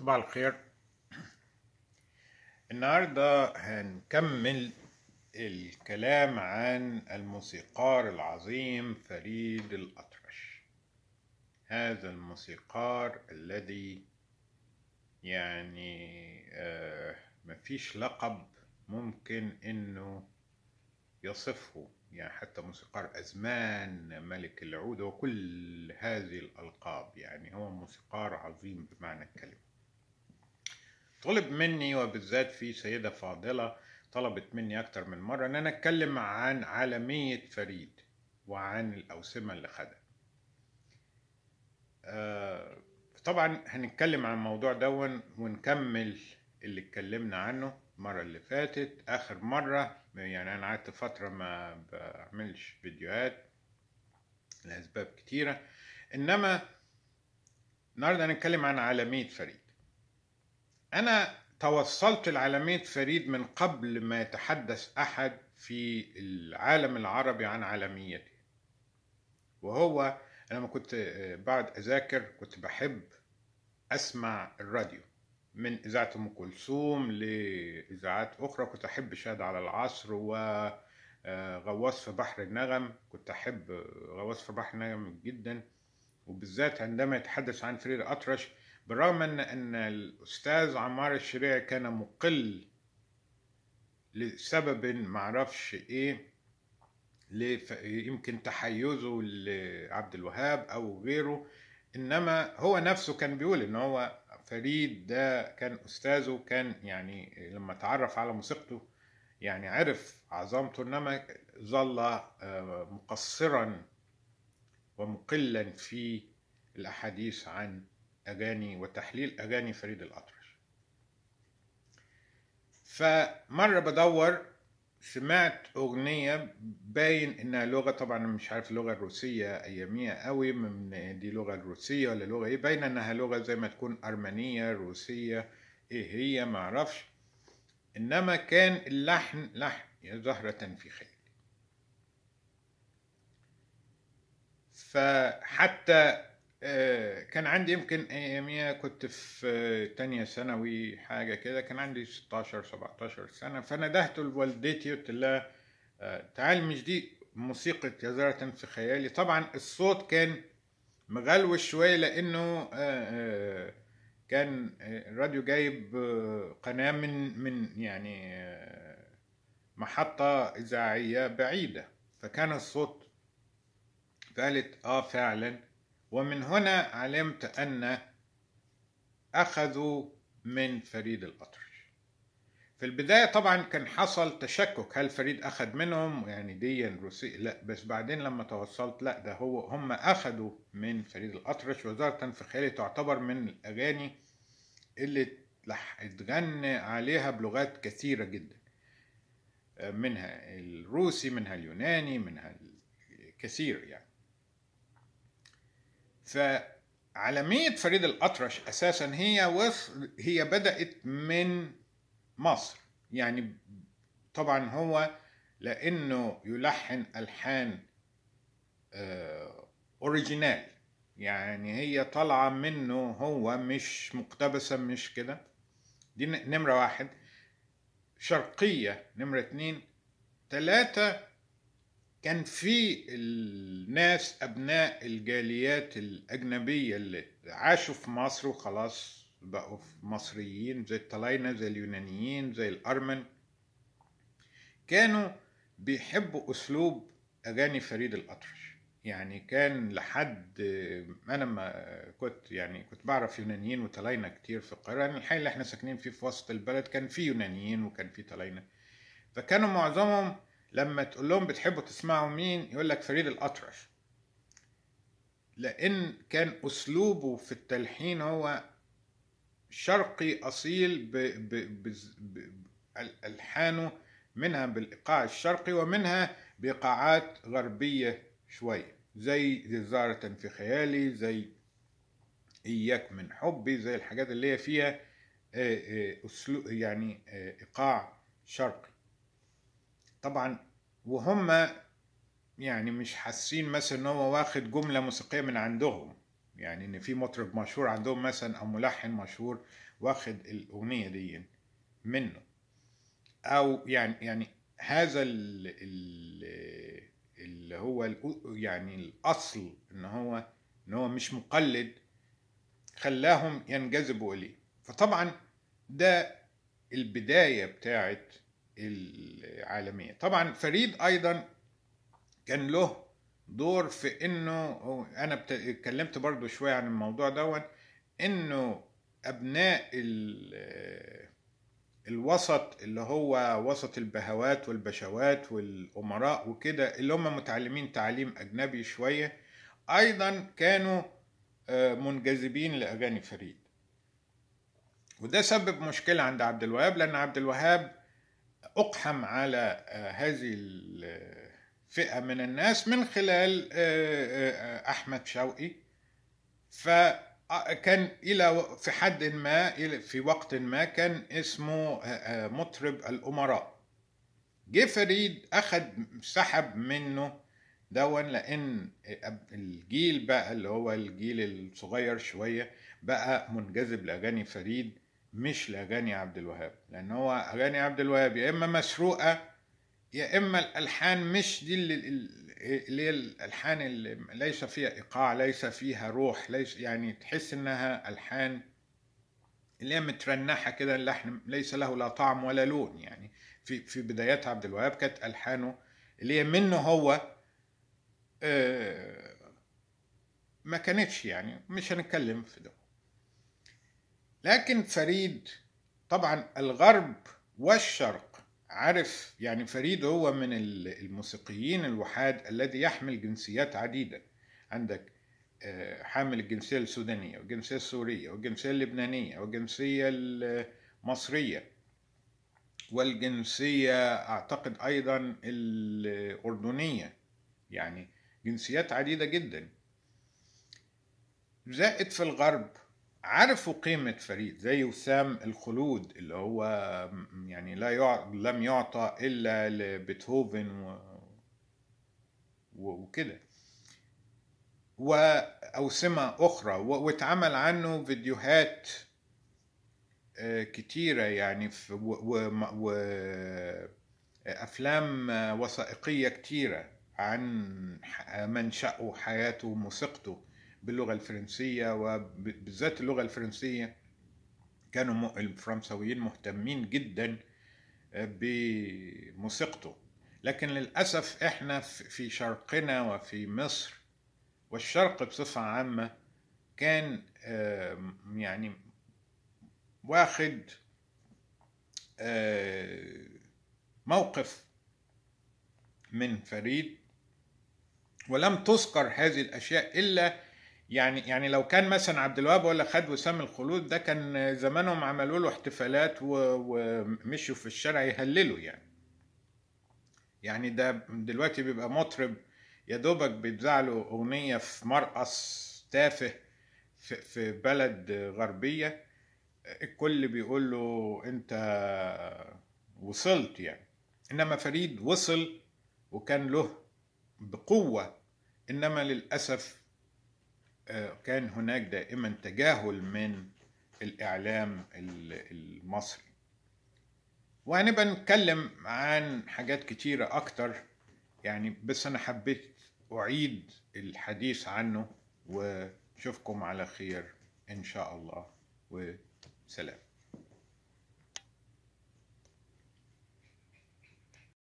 صباح الخير النهاردة هنكمل الكلام عن الموسيقار العظيم فريد الأطرش هذا الموسيقار الذي يعني آه مفيش لقب ممكن انه يصفه يعني حتى موسيقار أزمان ملك العود وكل هذه الألقاب يعني هو موسيقار عظيم بمعنى الكلمة طلب مني وبالذات في سيدة فاضلة طلبت مني أكتر من مرة إن أنا أتكلم عن عالمية فريد وعن الأوسمة اللي خدها آه، طبعا هنتكلم عن الموضوع دون ونكمل اللي اتكلمنا عنه المرة اللي فاتت آخر مرة يعني أنا قعدت فترة ما بعملش فيديوهات لأسباب كتيرة إنما النهاردة هنتكلم عن عالمية فريد أنا توصلت لعالمية فريد من قبل ما يتحدث أحد في العالم العربي عن عالميته وهو أنا لما كنت آه، بعد أذاكر كنت بحب أسمع الراديو من إذاعة أم كلثوم لإذاعات أخرى كنت أحب شاد على العصر وغواص آه، في بحر النغم كنت أحب آه، غواص في بحر النغم جدا وبالذات عندما يتحدث عن فريد أطرش بالرغم أن أن الأستاذ عمار الشريعي كان مقل لسبب معرفش إيه يمكن تحيزه لعبد الوهاب أو غيره إنما هو نفسه كان بيقول إن هو فريد ده كان أستاذه كان يعني لما تعرف على موسيقته يعني عرف عظمته إنما ظل آه، مقصرا ومقلا في الأحاديث عن أغاني وتحليل أغاني فريد الأطرش فمرة بدور سمعت أغنية باين إنها لغة طبعا مش عارف اللغة الروسية أيامية قوي من دي لغة روسية ولا لغة إيه باين إنها لغة زي ما تكون أرمنية روسية إيه هي معرفش إنما كان اللحن لحن يا زهرة في خيالي فحتى آه، كان عندي يمكن اياميها كنت في تانية ثانوي حاجة كده كان عندي 16 17 سنة فندهت لوالدتي قلت لها آه، تعال مش دي موسيقى جزرة في خيالي طبعا الصوت كان مغلوش شوية لأنه آه، كان الراديو جايب قناة من من يعني محطة إذاعية بعيدة فكان الصوت فقالت آه فعلا ومن هنا علمت أن أخذوا من فريد الأطرش في البداية طبعا كان حصل تشكك هل فريد أخذ منهم يعني دي روسي لا بس بعدين لما توصلت لا ده هو هم أخذوا من فريد الأطرش وزارة في خيالي تعتبر من الأغاني اللي اتغنى عليها بلغات كثيرة جدا آه، منها الروسي منها اليوناني منها كثير يعني فعالمية فريد الأطرش أساسا هي وصل هي بدأت من مصر يعني طبعا هو لأنه يلحن ألحان آه، أوريجينال يعني هي طالعة منه هو مش مقتبسة مش كده دي نمرة واحد شرقية نمرة اتنين تلاتة كان في الناس ابناء الجاليات الاجنبيه اللي عاشوا في مصر وخلاص بقوا في مصريين زي الطلاينه زي اليونانيين زي الارمن كانوا بيحبوا اسلوب اغاني فريد الاطرش يعني كان لحد انا ما كنت يعني كنت بعرف يونانيين وطلاينه كتير في القاهره يعني الحي اللي احنا ساكنين فيه في وسط البلد كان في يونانيين وكان في طلاينه فكانوا معظمهم لما تقول لهم بتحبوا تسمعوا مين يقول لك فريد الأطرش لأن كان أسلوبه في التلحين هو شرقي أصيل بألحانه منها بالإيقاع الشرقي ومنها بإيقاعات غربية شوية زي زاره في خيالي زي إياك من حبي زي الحاجات اللي هي فيها آه، آه، أسلوب يعني آه، إيقاع شرقي طبعا وهم يعني مش حاسين مثلا ان هو واخد جمله موسيقيه من عندهم يعني ان في مطرب مشهور عندهم مثلا او ملحن مشهور واخد الاغنيه دي منه او يعني يعني هذا اللي هو يعني الاصل ان هو ان هو مش مقلد خلاهم ينجذبوا اليه فطبعا ده البدايه بتاعت العالمية طبعا فريد أيضا كان له دور في انه انا اتكلمت برضو شوية عن الموضوع دون انه ابناء الوسط اللي هو وسط البهوات والبشوات والامراء وكده اللي هم متعلمين تعليم اجنبي شوية ايضا كانوا آه، منجذبين لاغاني فريد وده سبب مشكلة عند عبد الوهاب لان عبد الوهاب أقحم على آه، هذه الفئة من الناس من خلال آه، آه، أحمد شوقي فكان إلى في حد ما في وقت ما كان اسمه مطرب الأمراء جه فريد أخد سحب منه دون لان الجيل بقى اللي هو الجيل الصغير شويه بقى منجذب لاغاني فريد مش لأغاني عبد الوهاب لأن هو أغاني عبد الوهاب يا إما مسروقة يا إما الألحان مش دي اللي, اللي هي الألحان اللي ليس فيها إيقاع ليس فيها روح ليس يعني تحس إنها ألحان اللي هي مترنحة كده اللحن ليس له لا طعم ولا لون يعني في في بدايات عبد الوهاب كانت ألحانه اللي هي منه هو آه، ما كانتش يعني مش هنتكلم في ده لكن فريد طبعا الغرب والشرق عارف يعني فريد هو من الموسيقيين الوحاد الذي يحمل جنسيات عديدة عندك آه، حامل الجنسية السودانية والجنسية السورية والجنسية اللبنانية والجنسية المصرية والجنسية أعتقد أيضا الأردنية يعني جنسيات عديدة جدا زائد في الغرب عرفوا قيمة فريد زي وسام الخلود اللي هو يعني لا لم يعطى إلا لبيتهوفن و... وكده وأوسمة أخرى واتعمل عنه فيديوهات آه، كتيرة يعني وأفلام و... و... و... أفلام وثائقية كتيرة عن منشأه وحياته وموسيقته باللغه الفرنسيه وبالذات اللغه الفرنسيه كانوا الفرنساويين مهتمين جدا آه، بموسيقته لكن للاسف احنا في شرقنا وفي مصر والشرق بصفه عامه كان يعني واخد آه، موقف من فريد ولم تذكر هذه الاشياء الا يعني يعني لو كان مثلا عبد الوهاب ولا خد وسام الخلود ده كان زمانهم عملوا له احتفالات ومشوا في الشارع يهللوا يعني يعني ده دلوقتي بيبقى مطرب يا دوبك بيتذاع له اغنيه في مرقص تافه في, في بلد غربيه الكل بيقول له انت وصلت يعني انما فريد وصل وكان له بقوه انما للاسف آه، كان هناك دائما تجاهل من الإعلام المصري وهنبقى نتكلم عن حاجات كتيرة أكتر يعني بس أنا حبيت أعيد الحديث عنه وأشوفكم على خير إن شاء الله وسلام